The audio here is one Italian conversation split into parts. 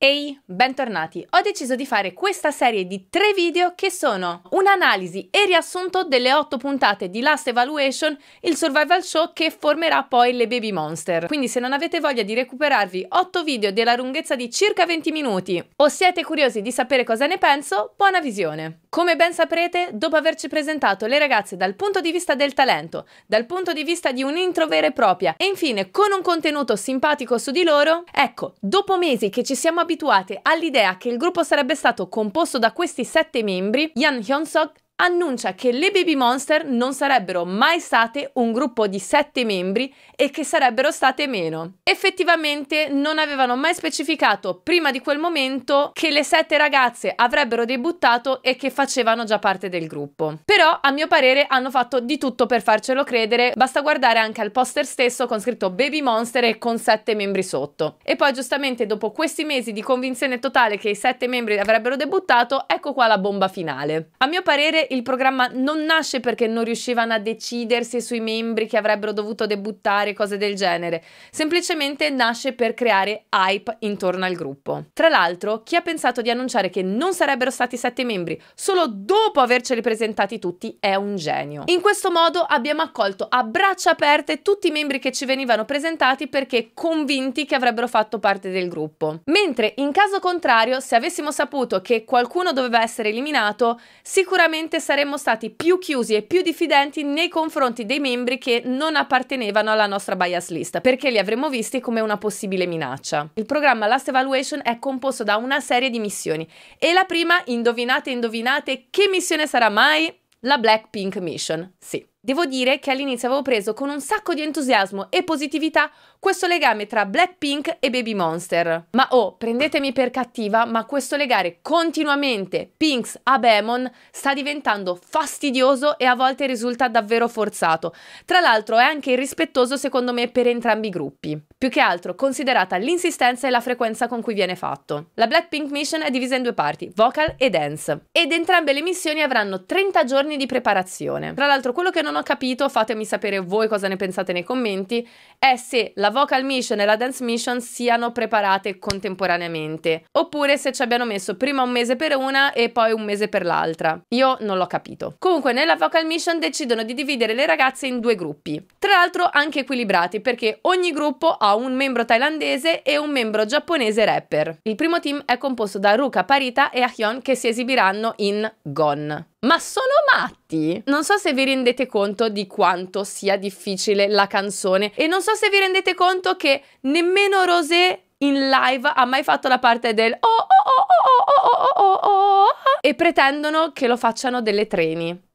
Ehi, bentornati! Ho deciso di fare questa serie di tre video che sono un'analisi e riassunto delle otto puntate di Last Evaluation, il survival show che formerà poi le Baby Monster. Quindi se non avete voglia di recuperarvi otto video della lunghezza di circa 20 minuti o siete curiosi di sapere cosa ne penso, buona visione! Come ben saprete, dopo averci presentato le ragazze dal punto di vista del talento, dal punto di vista di un'intro vera e propria e infine con un contenuto simpatico su di loro, ecco, dopo mesi che ci siamo abituate all'idea che il gruppo sarebbe stato composto da questi sette membri, Yan Hyun-sok, annuncia che le Baby Monster non sarebbero mai state un gruppo di sette membri e che sarebbero state meno. Effettivamente non avevano mai specificato prima di quel momento che le sette ragazze avrebbero debuttato e che facevano già parte del gruppo. Però a mio parere hanno fatto di tutto per farcelo credere, basta guardare anche al poster stesso con scritto Baby Monster e con sette membri sotto. E poi giustamente dopo questi mesi di convinzione totale che i sette membri avrebbero debuttato, ecco qua la bomba finale. A mio parere il programma non nasce perché non riuscivano a decidersi sui membri che avrebbero dovuto debuttare, cose del genere. Semplicemente nasce per creare hype intorno al gruppo. Tra l'altro, chi ha pensato di annunciare che non sarebbero stati sette membri solo dopo averceli presentati tutti è un genio. In questo modo abbiamo accolto a braccia aperte tutti i membri che ci venivano presentati perché convinti che avrebbero fatto parte del gruppo. Mentre in caso contrario, se avessimo saputo che qualcuno doveva essere eliminato, sicuramente che saremmo stati più chiusi e più diffidenti nei confronti dei membri che non appartenevano alla nostra bias list, perché li avremmo visti come una possibile minaccia. Il programma Last Evaluation è composto da una serie di missioni e la prima, indovinate, indovinate, che missione sarà mai? La Blackpink Mission, sì. Devo dire che all'inizio avevo preso con un sacco di entusiasmo e positività questo legame tra Blackpink e Baby Monster. Ma oh, prendetemi per cattiva, ma questo legare continuamente Pinks a Bemon sta diventando fastidioso e a volte risulta davvero forzato. Tra l'altro è anche irrispettoso secondo me per entrambi i gruppi. Più che altro considerata l'insistenza e la frequenza con cui viene fatto. La Blackpink Mission è divisa in due parti, vocal e dance. Ed entrambe le missioni avranno 30 giorni di preparazione. Tra l'altro quello che non ho ho capito, fatemi sapere voi cosa ne pensate nei commenti, è se la vocal mission e la dance mission siano preparate contemporaneamente, oppure se ci abbiano messo prima un mese per una e poi un mese per l'altra. Io non l'ho capito. Comunque nella vocal mission decidono di dividere le ragazze in due gruppi, tra l'altro anche equilibrati perché ogni gruppo ha un membro thailandese e un membro giapponese rapper. Il primo team è composto da Ruka Parita e Ahyun che si esibiranno in Gone. Ma sono matti! Non so se vi rendete conto di quanto sia difficile la canzone e non so se vi rendete conto che nemmeno Rosé in live ha mai fatto la parte del oh oh oh oh oh oh oh oh oh e pretendono che lo facciano delle treni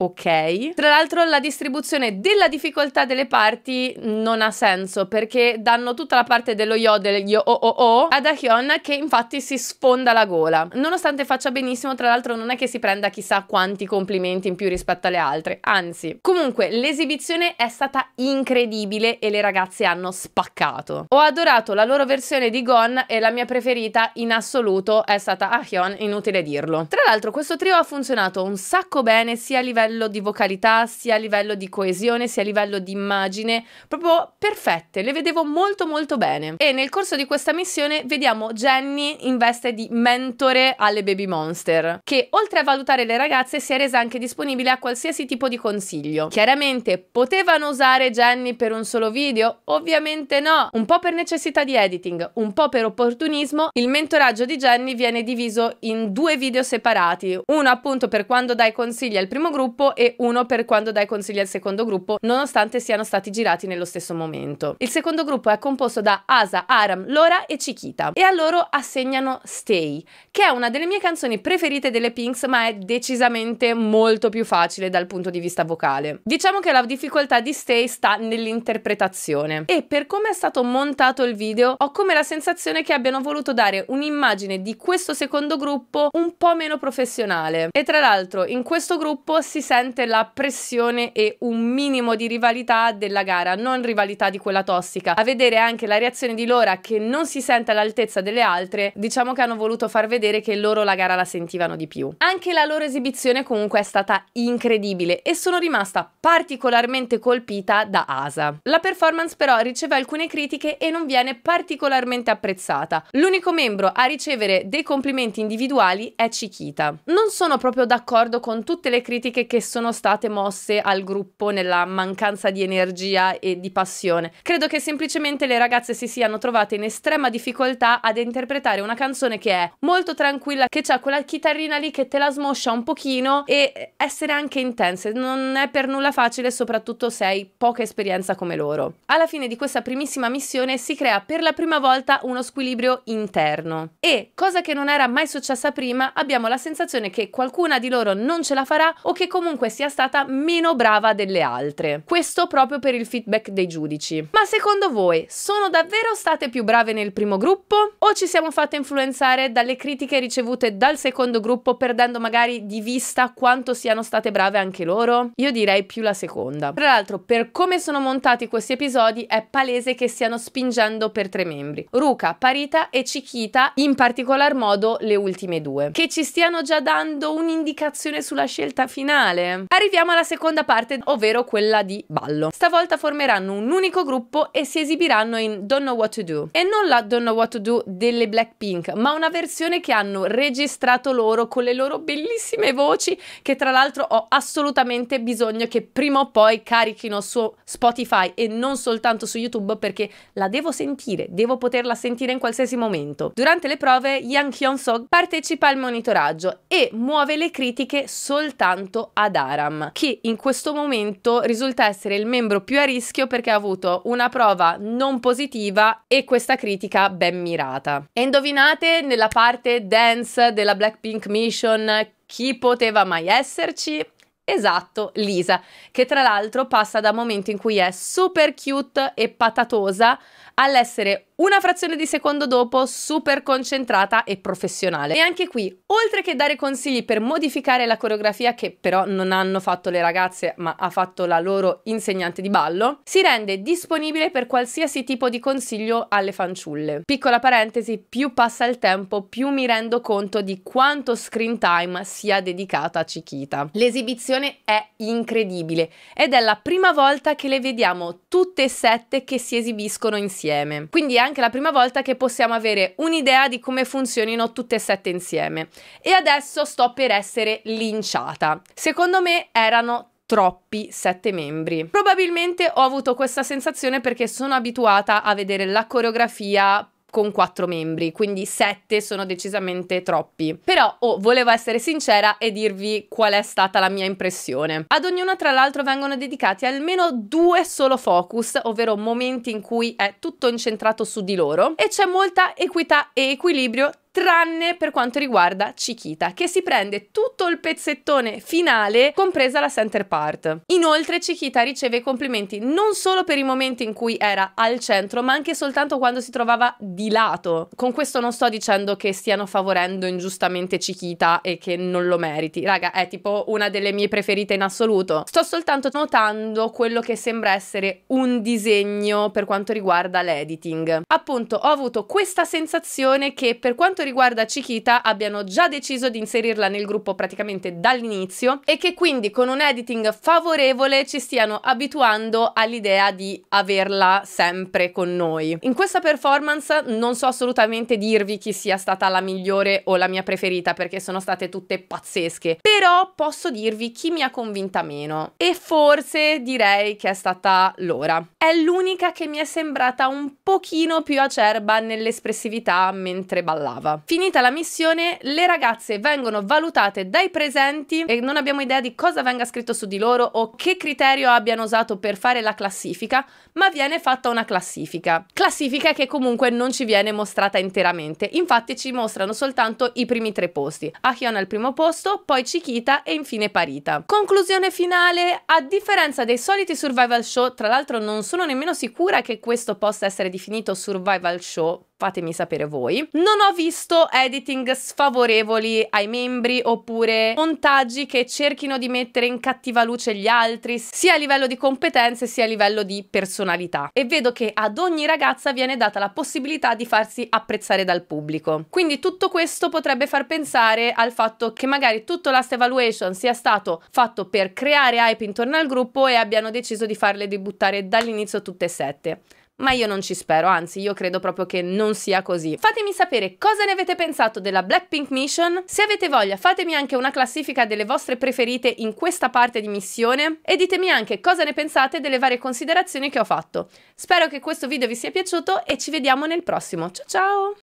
ok. Tra l'altro la distribuzione della difficoltà delle parti non ha senso perché danno tutta la parte dello yo del yo o oh, o oh, o oh, ad Ahyun che infatti si sfonda la gola. Nonostante faccia benissimo, tra l'altro non è che si prenda chissà quanti complimenti in più rispetto alle altre, anzi. Comunque l'esibizione è stata incredibile e le ragazze hanno spaccato. Ho adorato la loro versione di Gon e la mia preferita in assoluto è stata Ahyun, inutile dirlo. Tra l'altro questo trio ha funzionato un sacco bene sia a livello livello di vocalità, sia a livello di coesione, sia a livello di immagine, proprio perfette, le vedevo molto molto bene. E nel corso di questa missione vediamo Jenny in veste di mentore alle Baby Monster, che oltre a valutare le ragazze si è resa anche disponibile a qualsiasi tipo di consiglio. Chiaramente potevano usare Jenny per un solo video? Ovviamente no, un po' per necessità di editing, un po' per opportunismo, il mentoraggio di Jenny viene diviso in due video separati, uno appunto per quando dai consigli al primo gruppo gruppo e uno per quando dai consigli al secondo gruppo, nonostante siano stati girati nello stesso momento. Il secondo gruppo è composto da Asa, Aram, Lora e Chiquita e a loro assegnano Stay, che è una delle mie canzoni preferite delle Pinks, ma è decisamente molto più facile dal punto di vista vocale. Diciamo che la difficoltà di Stay sta nell'interpretazione e per come è stato montato il video ho come la sensazione che abbiano voluto dare un'immagine di questo secondo gruppo un po' meno professionale. E tra l'altro in questo gruppo si sente la pressione e un minimo di rivalità della gara, non rivalità di quella tossica. A vedere anche la reazione di Lora che non si sente all'altezza delle altre, diciamo che hanno voluto far vedere che loro la gara la sentivano di più. Anche la loro esibizione comunque è stata incredibile e sono rimasta particolarmente colpita da Asa. La performance però riceve alcune critiche e non viene particolarmente apprezzata. L'unico membro a ricevere dei complimenti individuali è Chiquita. Non sono proprio d'accordo con tutte le critiche che che sono state mosse al gruppo nella mancanza di energia e di passione. Credo che semplicemente le ragazze si siano trovate in estrema difficoltà ad interpretare una canzone che è molto tranquilla, che ha quella chitarrina lì che te la smoscia un pochino e essere anche intense. Non è per nulla facile, soprattutto se hai poca esperienza come loro. Alla fine di questa primissima missione si crea per la prima volta uno squilibrio interno e, cosa che non era mai successa prima, abbiamo la sensazione che qualcuna di loro non ce la farà o che comunque comunque sia stata meno brava delle altre. Questo proprio per il feedback dei giudici. Ma secondo voi sono davvero state più brave nel primo gruppo o ci siamo fatte influenzare dalle critiche ricevute dal secondo gruppo perdendo magari di vista quanto siano state brave anche loro? Io direi più la seconda. Tra l'altro, per come sono montati questi episodi è palese che stiano spingendo per tre membri. Ruka, Parita e Chiquita, in particolar modo le ultime due, che ci stiano già dando un'indicazione sulla scelta finale finale. Arriviamo alla seconda parte, ovvero quella di ballo. Stavolta formeranno un unico gruppo e si esibiranno in Don't Know What To Do. E non la Don't Know What To Do delle Blackpink, ma una versione che hanno registrato loro con le loro bellissime voci, che tra l'altro ho assolutamente bisogno che prima o poi carichino su Spotify e non soltanto su YouTube perché la devo sentire, devo poterla sentire in qualsiasi momento. Durante le prove Yang Hyun-sog partecipa al monitoraggio e muove le critiche soltanto ad Aram, che in questo momento risulta essere il membro più a rischio perché ha avuto una prova non positiva e questa critica ben mirata. E indovinate nella parte dance della Blackpink Mission chi poteva mai esserci? Esatto, Lisa, che tra l'altro passa da momenti in cui è super cute e patatosa all'essere una frazione di secondo dopo super concentrata e professionale. E anche qui, oltre che dare consigli per modificare la coreografia che però non hanno fatto le ragazze ma ha fatto la loro insegnante di ballo, si rende disponibile per qualsiasi tipo di consiglio alle fanciulle. Piccola parentesi, più passa il tempo più mi rendo conto di quanto screen time sia dedicata a Chiquita. L'esibizione è incredibile ed è la prima volta che le vediamo tutte e sette che si esibiscono insieme insieme. Quindi è anche la prima volta che possiamo avere un'idea di come funzionino tutte e sette insieme. E adesso sto per essere linciata. Secondo me erano troppi sette membri. Probabilmente ho avuto questa sensazione perché sono abituata a vedere la coreografia con quattro membri, quindi sette sono decisamente troppi. Però oh, volevo essere sincera e dirvi qual è stata la mia impressione. Ad ognuna tra l'altro vengono dedicati almeno due solo focus, ovvero momenti in cui è tutto incentrato su di loro e c'è molta equità e equilibrio tranne per quanto riguarda Chiquita, che si prende tutto il pezzettone finale, compresa la center part. Inoltre Chiquita riceve complimenti non solo per i momenti in cui era al centro, ma anche soltanto quando si trovava di lato. Con questo non sto dicendo che stiano favorendo ingiustamente Chiquita e che non lo meriti. Raga, è tipo una delle mie preferite in assoluto. Sto soltanto notando quello che sembra essere un disegno per quanto riguarda l'editing. Appunto, ho avuto questa sensazione che per quanto riguarda riguarda Chiquita abbiano già deciso di inserirla nel gruppo praticamente dall'inizio e che quindi con un editing favorevole ci stiano abituando all'idea di averla sempre con noi. In questa performance non so assolutamente dirvi chi sia stata la migliore o la mia preferita perché sono state tutte pazzesche, però posso dirvi chi mi ha convinta meno e forse direi che è stata Lora. È l'unica che mi è sembrata un pochino più acerba nell'espressività mentre ballava. Finita la missione, le ragazze vengono valutate dai presenti e non abbiamo idea di cosa venga scritto su di loro o che criterio abbiano usato per fare la classifica, ma viene fatta una classifica. Classifica che comunque non ci viene mostrata interamente, infatti ci mostrano soltanto i primi tre posti. Ahion al primo posto, poi Chiquita e infine Parita. Conclusione finale, a differenza dei soliti survival show, tra l'altro non sono nemmeno sicura che questo possa essere definito survival show fatemi sapere voi. Non ho visto editing sfavorevoli ai membri oppure montaggi che cerchino di mettere in cattiva luce gli altri, sia a livello di competenze sia a livello di personalità. E vedo che ad ogni ragazza viene data la possibilità di farsi apprezzare dal pubblico. Quindi tutto questo potrebbe far pensare al fatto che magari tutto l'ast evaluation sia stato fatto per creare hype intorno al gruppo e abbiano deciso di farle debuttare dall'inizio tutte e sette ma io non ci spero, anzi io credo proprio che non sia così. Fatemi sapere cosa ne avete pensato della Blackpink Mission, se avete voglia fatemi anche una classifica delle vostre preferite in questa parte di missione e ditemi anche cosa ne pensate delle varie considerazioni che ho fatto. Spero che questo video vi sia piaciuto e ci vediamo nel prossimo, ciao ciao!